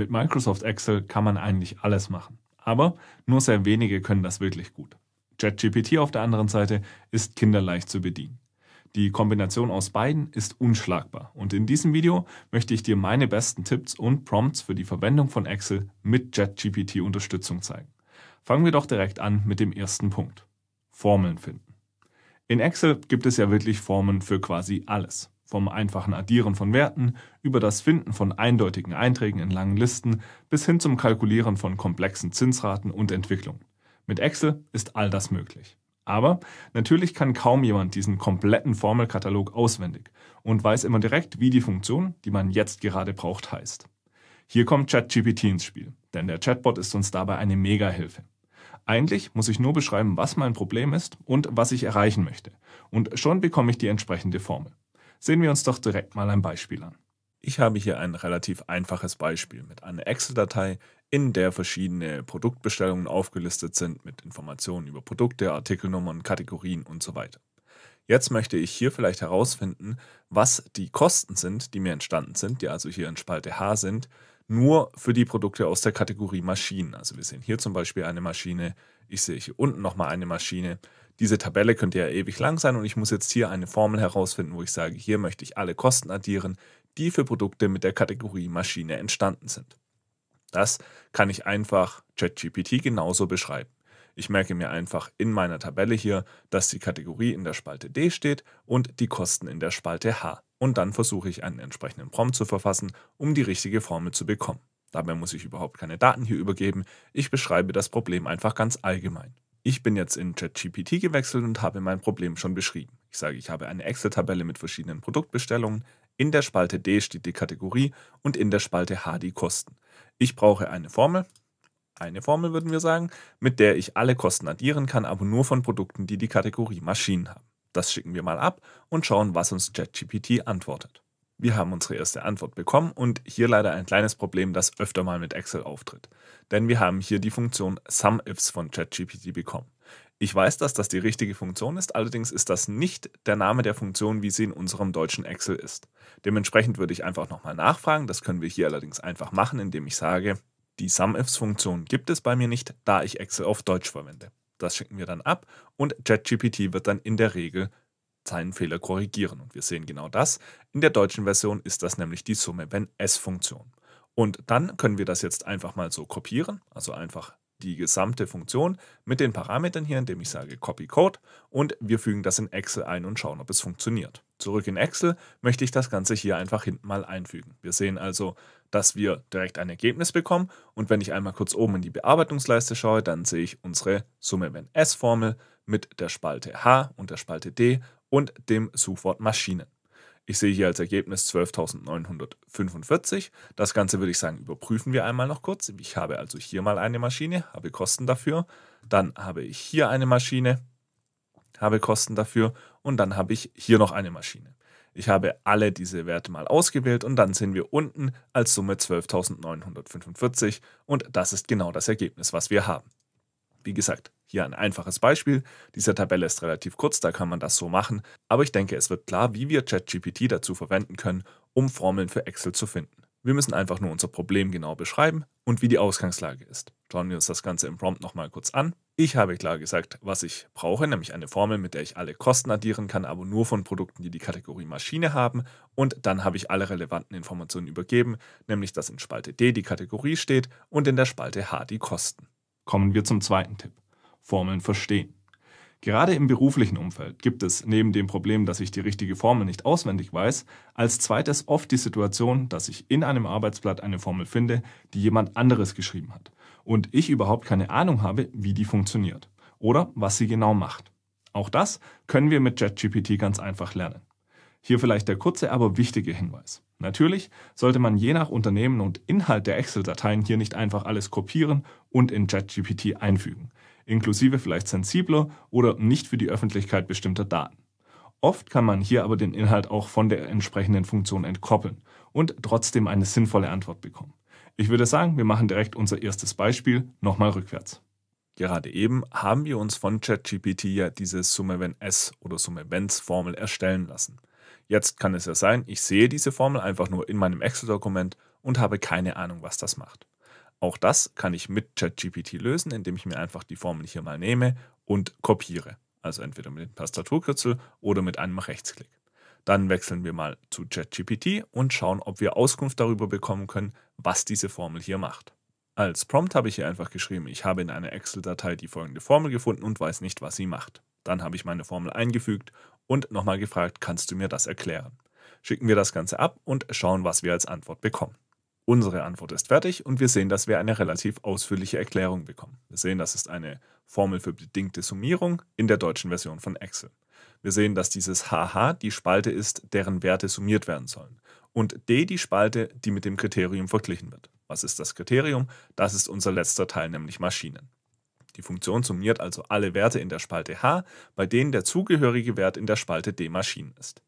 Mit Microsoft Excel kann man eigentlich alles machen, aber nur sehr wenige können das wirklich gut. ChatGPT auf der anderen Seite ist kinderleicht zu bedienen. Die Kombination aus beiden ist unschlagbar und in diesem Video möchte ich dir meine besten Tipps und Prompts für die Verwendung von Excel mit ChatGPT Unterstützung zeigen. Fangen wir doch direkt an mit dem ersten Punkt. Formeln finden. In Excel gibt es ja wirklich Formeln für quasi alles. Vom einfachen Addieren von Werten über das Finden von eindeutigen Einträgen in langen Listen bis hin zum Kalkulieren von komplexen Zinsraten und Entwicklungen. Mit Excel ist all das möglich. Aber natürlich kann kaum jemand diesen kompletten Formelkatalog auswendig und weiß immer direkt, wie die Funktion, die man jetzt gerade braucht, heißt. Hier kommt ChatGPT ins Spiel, denn der Chatbot ist uns dabei eine Mega-Hilfe. Eigentlich muss ich nur beschreiben, was mein Problem ist und was ich erreichen möchte. Und schon bekomme ich die entsprechende Formel. Sehen wir uns doch direkt mal ein Beispiel an. Ich habe hier ein relativ einfaches Beispiel mit einer Excel-Datei, in der verschiedene Produktbestellungen aufgelistet sind mit Informationen über Produkte, Artikelnummern, Kategorien und so weiter. Jetzt möchte ich hier vielleicht herausfinden, was die Kosten sind, die mir entstanden sind, die also hier in Spalte H sind, nur für die Produkte aus der Kategorie Maschinen. Also wir sehen hier zum Beispiel eine Maschine, ich sehe hier unten nochmal eine Maschine diese Tabelle könnte ja ewig lang sein und ich muss jetzt hier eine Formel herausfinden, wo ich sage, hier möchte ich alle Kosten addieren, die für Produkte mit der Kategorie Maschine entstanden sind. Das kann ich einfach ChatGPT genauso beschreiben. Ich merke mir einfach in meiner Tabelle hier, dass die Kategorie in der Spalte D steht und die Kosten in der Spalte H. Und dann versuche ich einen entsprechenden Prompt zu verfassen, um die richtige Formel zu bekommen. Dabei muss ich überhaupt keine Daten hier übergeben, ich beschreibe das Problem einfach ganz allgemein. Ich bin jetzt in ChatGPT gewechselt und habe mein Problem schon beschrieben. Ich sage, ich habe eine Excel-Tabelle mit verschiedenen Produktbestellungen. In der Spalte D steht die Kategorie und in der Spalte H die Kosten. Ich brauche eine Formel, eine Formel würden wir sagen, mit der ich alle Kosten addieren kann, aber nur von Produkten, die die Kategorie Maschinen haben. Das schicken wir mal ab und schauen, was uns ChatGPT antwortet. Wir haben unsere erste Antwort bekommen und hier leider ein kleines Problem, das öfter mal mit Excel auftritt. Denn wir haben hier die Funktion SumIfs von ChatGPT bekommen. Ich weiß, dass das die richtige Funktion ist, allerdings ist das nicht der Name der Funktion, wie sie in unserem deutschen Excel ist. Dementsprechend würde ich einfach nochmal nachfragen, das können wir hier allerdings einfach machen, indem ich sage, die SumIfs-Funktion gibt es bei mir nicht, da ich Excel auf Deutsch verwende. Das schicken wir dann ab und ChatGPT wird dann in der Regel seinen Fehler korrigieren. Und wir sehen genau das. In der deutschen Version ist das nämlich die Summe wenn S-Funktion. Und dann können wir das jetzt einfach mal so kopieren, also einfach die gesamte Funktion mit den Parametern hier, indem ich sage Copy Code und wir fügen das in Excel ein und schauen, ob es funktioniert. Zurück in Excel möchte ich das Ganze hier einfach hinten mal einfügen. Wir sehen also, dass wir direkt ein Ergebnis bekommen und wenn ich einmal kurz oben in die Bearbeitungsleiste schaue, dann sehe ich unsere Summe wenn S Formel mit der Spalte H und der Spalte D und dem Suchwort Maschinen. Ich sehe hier als Ergebnis 12.945. Das Ganze würde ich sagen, überprüfen wir einmal noch kurz. Ich habe also hier mal eine Maschine, habe Kosten dafür. Dann habe ich hier eine Maschine, habe Kosten dafür. Und dann habe ich hier noch eine Maschine. Ich habe alle diese Werte mal ausgewählt und dann sehen wir unten als Summe 12.945 und das ist genau das Ergebnis, was wir haben. Wie gesagt, hier ein einfaches Beispiel. Diese Tabelle ist relativ kurz, da kann man das so machen. Aber ich denke, es wird klar, wie wir ChatGPT dazu verwenden können, um Formeln für Excel zu finden. Wir müssen einfach nur unser Problem genau beschreiben und wie die Ausgangslage ist. Schauen wir uns das Ganze im Prompt nochmal kurz an. Ich habe klar gesagt, was ich brauche, nämlich eine Formel, mit der ich alle Kosten addieren kann, aber nur von Produkten, die die Kategorie Maschine haben. Und dann habe ich alle relevanten Informationen übergeben, nämlich dass in Spalte D die Kategorie steht und in der Spalte H die Kosten. Kommen wir zum zweiten Tipp. Formeln verstehen. Gerade im beruflichen Umfeld gibt es neben dem Problem, dass ich die richtige Formel nicht auswendig weiß, als zweites oft die Situation, dass ich in einem Arbeitsblatt eine Formel finde, die jemand anderes geschrieben hat und ich überhaupt keine Ahnung habe, wie die funktioniert oder was sie genau macht. Auch das können wir mit JetGPT ganz einfach lernen. Hier vielleicht der kurze, aber wichtige Hinweis. Natürlich sollte man je nach Unternehmen und Inhalt der Excel-Dateien hier nicht einfach alles kopieren und in ChatGPT einfügen, inklusive vielleicht sensibler oder nicht für die Öffentlichkeit bestimmter Daten. Oft kann man hier aber den Inhalt auch von der entsprechenden Funktion entkoppeln und trotzdem eine sinnvolle Antwort bekommen. Ich würde sagen, wir machen direkt unser erstes Beispiel nochmal rückwärts. Gerade eben haben wir uns von ChatGPT ja diese Summe wenn S oder Summe wenns Formel erstellen lassen. Jetzt kann es ja sein, ich sehe diese Formel einfach nur in meinem Excel-Dokument und habe keine Ahnung, was das macht. Auch das kann ich mit ChatGPT lösen, indem ich mir einfach die Formel hier mal nehme und kopiere. Also entweder mit dem Tastaturkürzel oder mit einem Rechtsklick. Dann wechseln wir mal zu ChatGPT und schauen, ob wir Auskunft darüber bekommen können, was diese Formel hier macht. Als Prompt habe ich hier einfach geschrieben, ich habe in einer Excel-Datei die folgende Formel gefunden und weiß nicht, was sie macht. Dann habe ich meine Formel eingefügt und nochmal gefragt, kannst du mir das erklären? Schicken wir das Ganze ab und schauen, was wir als Antwort bekommen. Unsere Antwort ist fertig und wir sehen, dass wir eine relativ ausführliche Erklärung bekommen. Wir sehen, das ist eine Formel für bedingte Summierung in der deutschen Version von Excel. Wir sehen, dass dieses HH die Spalte ist, deren Werte summiert werden sollen. Und D die Spalte, die mit dem Kriterium verglichen wird. Was ist das Kriterium? Das ist unser letzter Teil, nämlich Maschinen. Die Funktion summiert also alle Werte in der Spalte H, bei denen der zugehörige Wert in der Spalte D Maschinen ist.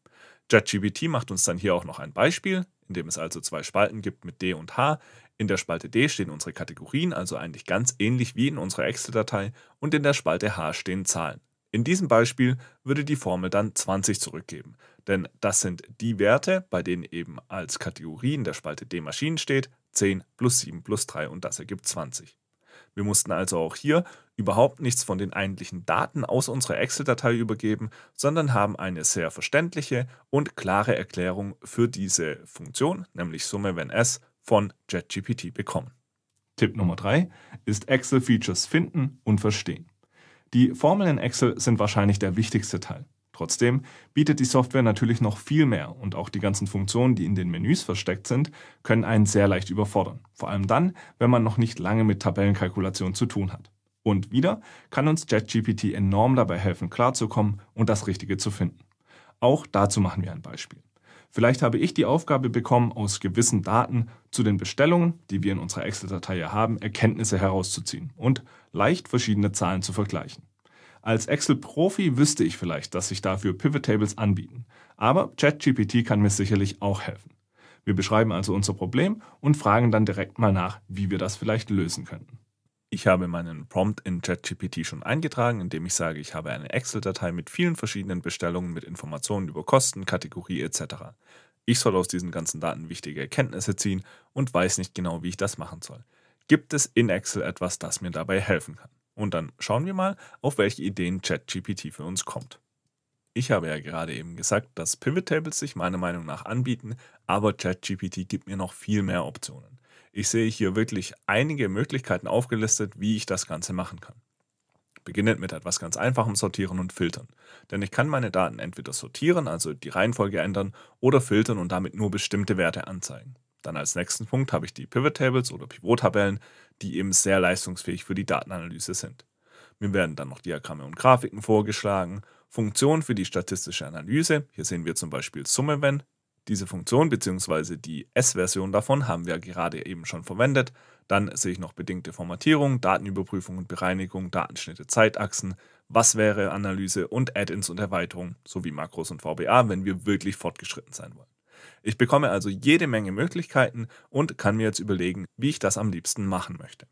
JetGBT macht uns dann hier auch noch ein Beispiel, in dem es also zwei Spalten gibt mit D und H. In der Spalte D stehen unsere Kategorien, also eigentlich ganz ähnlich wie in unserer Excel-Datei, und in der Spalte H stehen Zahlen. In diesem Beispiel würde die Formel dann 20 zurückgeben, denn das sind die Werte, bei denen eben als Kategorie in der Spalte D Maschinen steht, 10 plus 7 plus 3 und das ergibt 20. Wir mussten also auch hier überhaupt nichts von den eigentlichen Daten aus unserer Excel-Datei übergeben, sondern haben eine sehr verständliche und klare Erklärung für diese Funktion, nämlich Summe wenn s, von JetGPT bekommen. Tipp Nummer 3 ist Excel-Features finden und verstehen. Die Formeln in Excel sind wahrscheinlich der wichtigste Teil. Trotzdem bietet die Software natürlich noch viel mehr und auch die ganzen Funktionen, die in den Menüs versteckt sind, können einen sehr leicht überfordern. Vor allem dann, wenn man noch nicht lange mit Tabellenkalkulation zu tun hat. Und wieder kann uns JetGPT enorm dabei helfen, klarzukommen und das Richtige zu finden. Auch dazu machen wir ein Beispiel. Vielleicht habe ich die Aufgabe bekommen, aus gewissen Daten zu den Bestellungen, die wir in unserer Excel-Datei haben, Erkenntnisse herauszuziehen und leicht verschiedene Zahlen zu vergleichen. Als Excel-Profi wüsste ich vielleicht, dass sich dafür Pivot-Tables anbieten. Aber ChatGPT kann mir sicherlich auch helfen. Wir beschreiben also unser Problem und fragen dann direkt mal nach, wie wir das vielleicht lösen könnten. Ich habe meinen Prompt in ChatGPT schon eingetragen, indem ich sage, ich habe eine Excel-Datei mit vielen verschiedenen Bestellungen mit Informationen über Kosten, Kategorie etc. Ich soll aus diesen ganzen Daten wichtige Erkenntnisse ziehen und weiß nicht genau, wie ich das machen soll. Gibt es in Excel etwas, das mir dabei helfen kann? Und dann schauen wir mal, auf welche Ideen ChatGPT für uns kommt. Ich habe ja gerade eben gesagt, dass Pivot Tables sich meiner Meinung nach anbieten, aber ChatGPT gibt mir noch viel mehr Optionen. Ich sehe hier wirklich einige Möglichkeiten aufgelistet, wie ich das Ganze machen kann. Beginnend mit etwas ganz einfachem Sortieren und Filtern. Denn ich kann meine Daten entweder sortieren, also die Reihenfolge ändern, oder filtern und damit nur bestimmte Werte anzeigen. Dann als nächsten Punkt habe ich die Pivot Tables oder Pivot-Tabellen, die eben sehr leistungsfähig für die Datenanalyse sind. Mir werden dann noch Diagramme und Grafiken vorgeschlagen, Funktionen für die statistische Analyse, hier sehen wir zum Beispiel SummeWhen. Diese Funktion bzw. die S-Version davon haben wir gerade eben schon verwendet. Dann sehe ich noch bedingte Formatierung, Datenüberprüfung und Bereinigung, Datenschnitte, Zeitachsen, was wäre Analyse und Add-ins und Erweiterung sowie Makros und VBA, wenn wir wirklich fortgeschritten sein wollen. Ich bekomme also jede Menge Möglichkeiten und kann mir jetzt überlegen, wie ich das am liebsten machen möchte.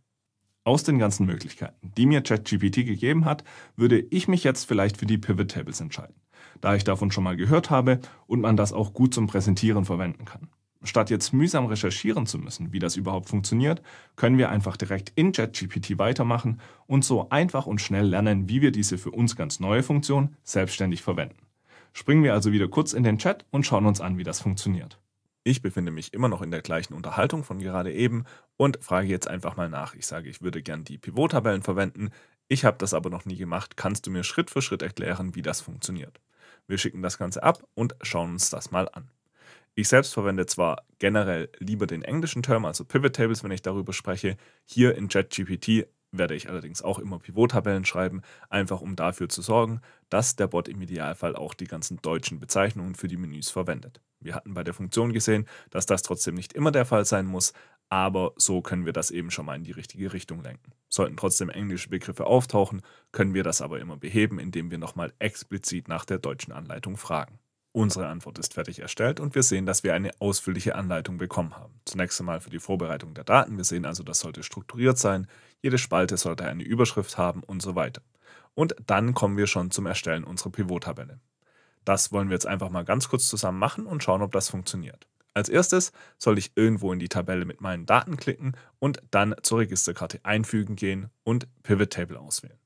Aus den ganzen Möglichkeiten, die mir ChatGPT gegeben hat, würde ich mich jetzt vielleicht für die Pivot Tables entscheiden, da ich davon schon mal gehört habe und man das auch gut zum Präsentieren verwenden kann. Statt jetzt mühsam recherchieren zu müssen, wie das überhaupt funktioniert, können wir einfach direkt in ChatGPT weitermachen und so einfach und schnell lernen, wie wir diese für uns ganz neue Funktion selbstständig verwenden. Springen wir also wieder kurz in den Chat und schauen uns an, wie das funktioniert. Ich befinde mich immer noch in der gleichen Unterhaltung von gerade eben und frage jetzt einfach mal nach. Ich sage, ich würde gern die Pivot-Tabellen verwenden. Ich habe das aber noch nie gemacht. Kannst du mir Schritt für Schritt erklären, wie das funktioniert? Wir schicken das Ganze ab und schauen uns das mal an. Ich selbst verwende zwar generell lieber den englischen Term, also Pivot Tables, wenn ich darüber spreche. Hier in ChatGPT werde ich allerdings auch immer Pivot-Tabellen schreiben, einfach um dafür zu sorgen, dass der Bot im Idealfall auch die ganzen deutschen Bezeichnungen für die Menüs verwendet. Wir hatten bei der Funktion gesehen, dass das trotzdem nicht immer der Fall sein muss, aber so können wir das eben schon mal in die richtige Richtung lenken. Sollten trotzdem englische Begriffe auftauchen, können wir das aber immer beheben, indem wir nochmal explizit nach der deutschen Anleitung fragen. Unsere Antwort ist fertig erstellt und wir sehen, dass wir eine ausführliche Anleitung bekommen haben. Zunächst einmal für die Vorbereitung der Daten. Wir sehen also, das sollte strukturiert sein, jede Spalte sollte eine Überschrift haben und so weiter. Und dann kommen wir schon zum Erstellen unserer Pivot-Tabelle. Das wollen wir jetzt einfach mal ganz kurz zusammen machen und schauen, ob das funktioniert. Als erstes soll ich irgendwo in die Tabelle mit meinen Daten klicken und dann zur Registerkarte einfügen gehen und Pivot Table auswählen.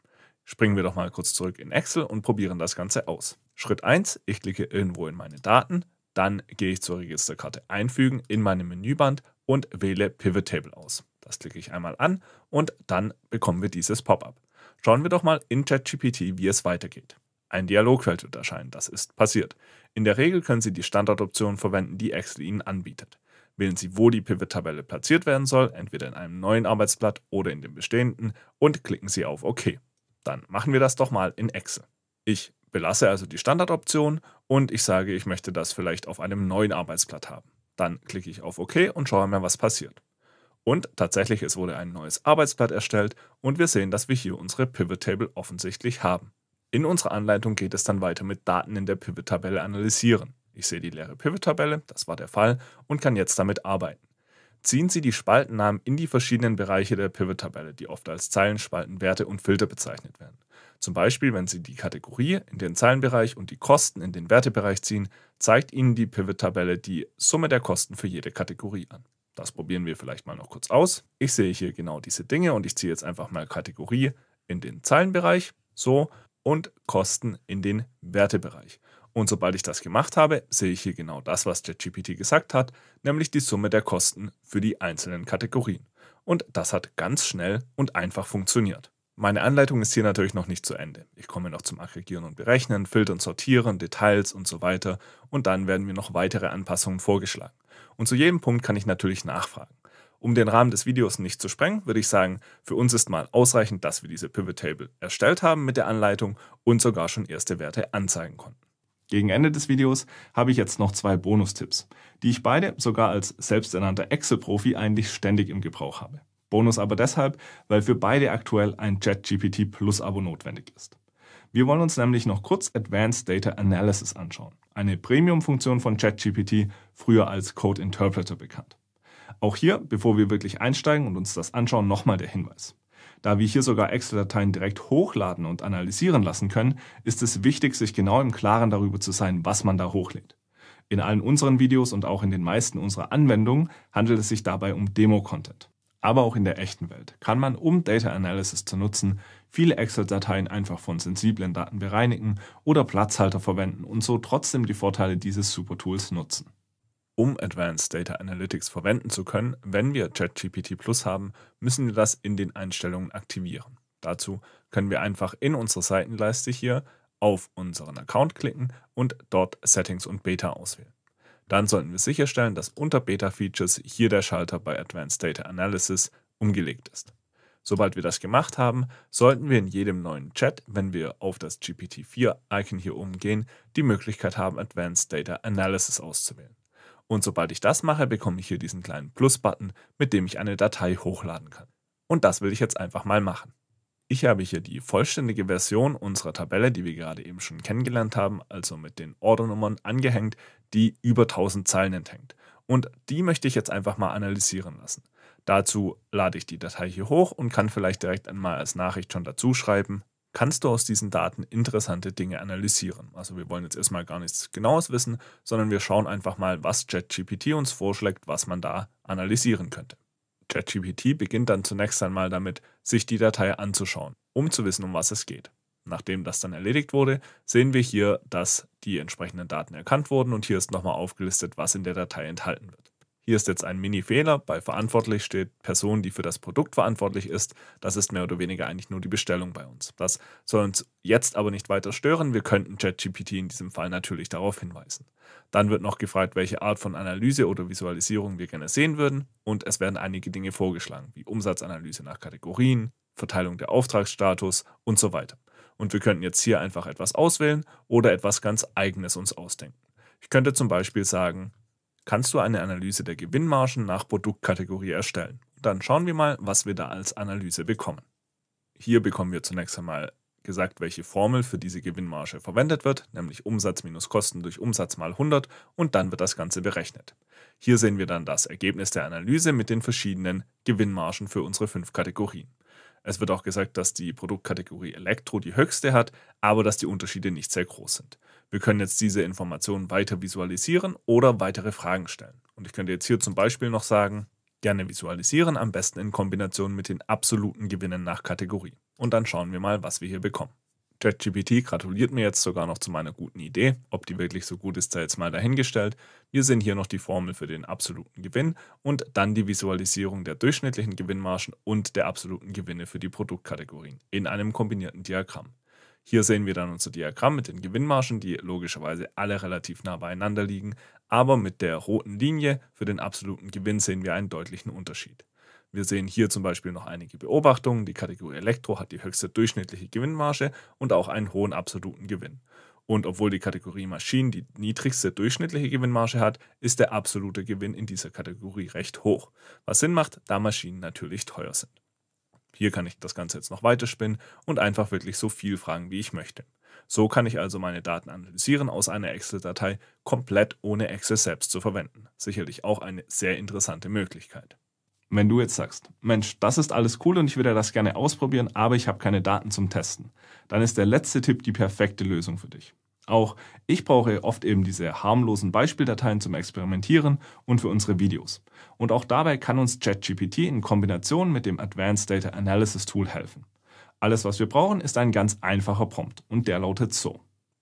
Springen wir doch mal kurz zurück in Excel und probieren das Ganze aus. Schritt 1, ich klicke irgendwo in meine Daten, dann gehe ich zur Registerkarte einfügen in meinem Menüband und wähle Pivot Table aus. Das klicke ich einmal an und dann bekommen wir dieses Pop-up. Schauen wir doch mal in ChatGPT, wie es weitergeht. Ein Dialogfeld wird erscheinen, das ist passiert. In der Regel können Sie die Standardoption verwenden, die Excel Ihnen anbietet. Wählen Sie, wo die Pivot-Tabelle platziert werden soll, entweder in einem neuen Arbeitsblatt oder in dem bestehenden, und klicken Sie auf OK. Dann machen wir das doch mal in Excel. Ich belasse also die Standardoption und ich sage, ich möchte das vielleicht auf einem neuen Arbeitsblatt haben. Dann klicke ich auf OK und schaue mir, was passiert. Und tatsächlich, es wurde ein neues Arbeitsblatt erstellt und wir sehen, dass wir hier unsere Pivot Table offensichtlich haben. In unserer Anleitung geht es dann weiter mit Daten in der Pivot Tabelle analysieren. Ich sehe die leere Pivot Tabelle, das war der Fall, und kann jetzt damit arbeiten. Ziehen Sie die Spaltennamen in die verschiedenen Bereiche der Pivot Tabelle, die oft als Zeilenspalten, Werte und Filter bezeichnet werden. Zum Beispiel, wenn Sie die Kategorie in den Zeilenbereich und die Kosten in den Wertebereich ziehen, zeigt Ihnen die Pivot-Tabelle die Summe der Kosten für jede Kategorie an. Das probieren wir vielleicht mal noch kurz aus. Ich sehe hier genau diese Dinge und ich ziehe jetzt einfach mal Kategorie in den Zeilenbereich, so, und Kosten in den Wertebereich. Und sobald ich das gemacht habe, sehe ich hier genau das, was ChatGPT gesagt hat, nämlich die Summe der Kosten für die einzelnen Kategorien. Und das hat ganz schnell und einfach funktioniert. Meine Anleitung ist hier natürlich noch nicht zu Ende. Ich komme noch zum Aggregieren und Berechnen, Filtern, Sortieren, Details und so weiter und dann werden mir noch weitere Anpassungen vorgeschlagen. Und zu jedem Punkt kann ich natürlich nachfragen. Um den Rahmen des Videos nicht zu sprengen, würde ich sagen, für uns ist mal ausreichend, dass wir diese Pivot Table erstellt haben mit der Anleitung und sogar schon erste Werte anzeigen konnten. Gegen Ende des Videos habe ich jetzt noch zwei Bonustipps, die ich beide sogar als selbsternannter Excel-Profi eigentlich ständig im Gebrauch habe. Bonus aber deshalb, weil für beide aktuell ein ChatGPT Plus Abo notwendig ist. Wir wollen uns nämlich noch kurz Advanced Data Analysis anschauen, eine Premium-Funktion von ChatGPT, früher als Code Interpreter bekannt. Auch hier, bevor wir wirklich einsteigen und uns das anschauen, nochmal der Hinweis. Da wir hier sogar Excel-Dateien direkt hochladen und analysieren lassen können, ist es wichtig, sich genau im Klaren darüber zu sein, was man da hochlädt. In allen unseren Videos und auch in den meisten unserer Anwendungen handelt es sich dabei um Demo-Content aber auch in der echten Welt kann man, um Data Analysis zu nutzen, viele Excel-Dateien einfach von sensiblen Daten bereinigen oder Platzhalter verwenden und so trotzdem die Vorteile dieses Supertools nutzen. Um Advanced Data Analytics verwenden zu können, wenn wir ChatGPT Plus haben, müssen wir das in den Einstellungen aktivieren. Dazu können wir einfach in unserer Seitenleiste hier auf unseren Account klicken und dort Settings und Beta auswählen dann sollten wir sicherstellen, dass unter Beta-Features hier der Schalter bei Advanced Data Analysis umgelegt ist. Sobald wir das gemacht haben, sollten wir in jedem neuen Chat, wenn wir auf das GPT-4-Icon hier umgehen, die Möglichkeit haben, Advanced Data Analysis auszuwählen. Und sobald ich das mache, bekomme ich hier diesen kleinen Plus-Button, mit dem ich eine Datei hochladen kann. Und das will ich jetzt einfach mal machen. Ich habe hier die vollständige Version unserer Tabelle, die wir gerade eben schon kennengelernt haben, also mit den Ordernummern angehängt, die über 1000 Zeilen enthängt. Und die möchte ich jetzt einfach mal analysieren lassen. Dazu lade ich die Datei hier hoch und kann vielleicht direkt einmal als Nachricht schon dazu schreiben, kannst du aus diesen Daten interessante Dinge analysieren. Also wir wollen jetzt erstmal gar nichts Genaues wissen, sondern wir schauen einfach mal, was ChatGPT uns vorschlägt, was man da analysieren könnte. ChatGPT beginnt dann zunächst einmal damit, sich die Datei anzuschauen, um zu wissen, um was es geht. Nachdem das dann erledigt wurde, sehen wir hier, dass die entsprechenden Daten erkannt wurden und hier ist nochmal aufgelistet, was in der Datei enthalten wird. Hier ist jetzt ein Mini-Fehler. Bei verantwortlich steht Person, die für das Produkt verantwortlich ist. Das ist mehr oder weniger eigentlich nur die Bestellung bei uns. Das soll uns jetzt aber nicht weiter stören. Wir könnten ChatGPT in diesem Fall natürlich darauf hinweisen. Dann wird noch gefragt, welche Art von Analyse oder Visualisierung wir gerne sehen würden. Und es werden einige Dinge vorgeschlagen, wie Umsatzanalyse nach Kategorien, Verteilung der Auftragsstatus und so weiter. Und wir könnten jetzt hier einfach etwas auswählen oder etwas ganz Eigenes uns ausdenken. Ich könnte zum Beispiel sagen, kannst du eine Analyse der Gewinnmargen nach Produktkategorie erstellen. Dann schauen wir mal, was wir da als Analyse bekommen. Hier bekommen wir zunächst einmal gesagt, welche Formel für diese Gewinnmarge verwendet wird, nämlich Umsatz minus Kosten durch Umsatz mal 100 und dann wird das Ganze berechnet. Hier sehen wir dann das Ergebnis der Analyse mit den verschiedenen Gewinnmargen für unsere fünf Kategorien. Es wird auch gesagt, dass die Produktkategorie Elektro die höchste hat, aber dass die Unterschiede nicht sehr groß sind. Wir können jetzt diese Informationen weiter visualisieren oder weitere Fragen stellen. Und ich könnte jetzt hier zum Beispiel noch sagen, gerne visualisieren, am besten in Kombination mit den absoluten Gewinnen nach Kategorie. Und dann schauen wir mal, was wir hier bekommen. ChatGPT gratuliert mir jetzt sogar noch zu meiner guten Idee. Ob die wirklich so gut ist, sei jetzt mal dahingestellt. Wir sehen hier noch die Formel für den absoluten Gewinn und dann die Visualisierung der durchschnittlichen Gewinnmargen und der absoluten Gewinne für die Produktkategorien in einem kombinierten Diagramm. Hier sehen wir dann unser Diagramm mit den Gewinnmargen, die logischerweise alle relativ nah beieinander liegen, aber mit der roten Linie für den absoluten Gewinn sehen wir einen deutlichen Unterschied. Wir sehen hier zum Beispiel noch einige Beobachtungen. Die Kategorie Elektro hat die höchste durchschnittliche Gewinnmarge und auch einen hohen absoluten Gewinn. Und obwohl die Kategorie Maschinen die niedrigste durchschnittliche Gewinnmarge hat, ist der absolute Gewinn in dieser Kategorie recht hoch, was Sinn macht, da Maschinen natürlich teuer sind. Hier kann ich das Ganze jetzt noch weiterspinnen und einfach wirklich so viel fragen, wie ich möchte. So kann ich also meine Daten analysieren aus einer Excel-Datei, komplett ohne Excel selbst zu verwenden. Sicherlich auch eine sehr interessante Möglichkeit. Wenn du jetzt sagst, Mensch, das ist alles cool und ich würde das gerne ausprobieren, aber ich habe keine Daten zum Testen, dann ist der letzte Tipp die perfekte Lösung für dich. Auch ich brauche oft eben diese harmlosen Beispieldateien zum Experimentieren und für unsere Videos. Und auch dabei kann uns ChatGPT in Kombination mit dem Advanced Data Analysis Tool helfen. Alles, was wir brauchen, ist ein ganz einfacher Prompt und der lautet so.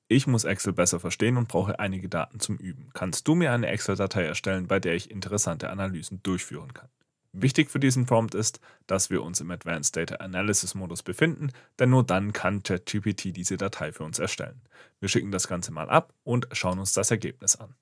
Ich muss Excel besser verstehen und brauche einige Daten zum Üben. Kannst du mir eine Excel-Datei erstellen, bei der ich interessante Analysen durchführen kann? Wichtig für diesen Prompt ist, dass wir uns im Advanced Data Analysis Modus befinden, denn nur dann kann ChatGPT diese Datei für uns erstellen. Wir schicken das Ganze mal ab und schauen uns das Ergebnis an.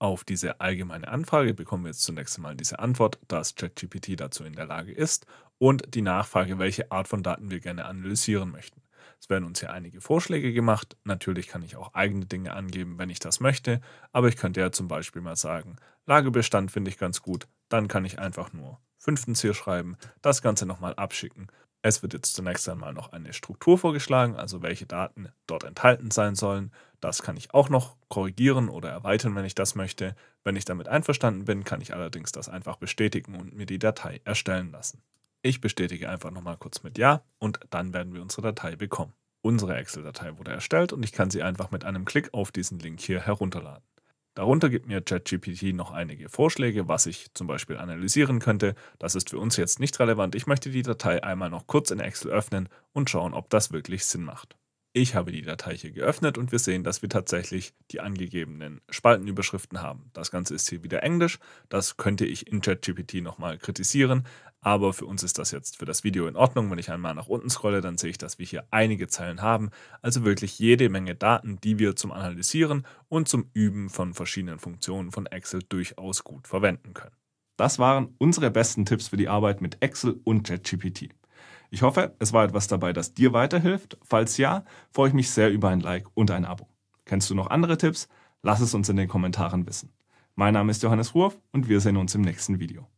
Auf diese allgemeine Anfrage bekommen wir jetzt zunächst einmal diese Antwort, dass ChatGPT dazu in der Lage ist und die Nachfrage, welche Art von Daten wir gerne analysieren möchten. Es werden uns hier einige Vorschläge gemacht. Natürlich kann ich auch eigene Dinge angeben, wenn ich das möchte, aber ich könnte ja zum Beispiel mal sagen, Lagebestand finde ich ganz gut, dann kann ich einfach nur fünftens hier schreiben, das Ganze nochmal abschicken. Es wird jetzt zunächst einmal noch eine Struktur vorgeschlagen, also welche Daten dort enthalten sein sollen. Das kann ich auch noch korrigieren oder erweitern, wenn ich das möchte. Wenn ich damit einverstanden bin, kann ich allerdings das einfach bestätigen und mir die Datei erstellen lassen. Ich bestätige einfach nochmal kurz mit Ja und dann werden wir unsere Datei bekommen. Unsere Excel-Datei wurde erstellt und ich kann sie einfach mit einem Klick auf diesen Link hier herunterladen. Darunter gibt mir ChatGPT noch einige Vorschläge, was ich zum Beispiel analysieren könnte. Das ist für uns jetzt nicht relevant. Ich möchte die Datei einmal noch kurz in Excel öffnen und schauen, ob das wirklich Sinn macht. Ich habe die Datei hier geöffnet und wir sehen, dass wir tatsächlich die angegebenen Spaltenüberschriften haben. Das Ganze ist hier wieder Englisch. Das könnte ich in ChatGPT nochmal kritisieren, aber für uns ist das jetzt für das Video in Ordnung. Wenn ich einmal nach unten scrolle, dann sehe ich, dass wir hier einige Zeilen haben. Also wirklich jede Menge Daten, die wir zum Analysieren und zum Üben von verschiedenen Funktionen von Excel durchaus gut verwenden können. Das waren unsere besten Tipps für die Arbeit mit Excel und ChatGPT. Ich hoffe, es war etwas dabei, das dir weiterhilft. Falls ja, freue ich mich sehr über ein Like und ein Abo. Kennst du noch andere Tipps? Lass es uns in den Kommentaren wissen. Mein Name ist Johannes Ruhrf und wir sehen uns im nächsten Video.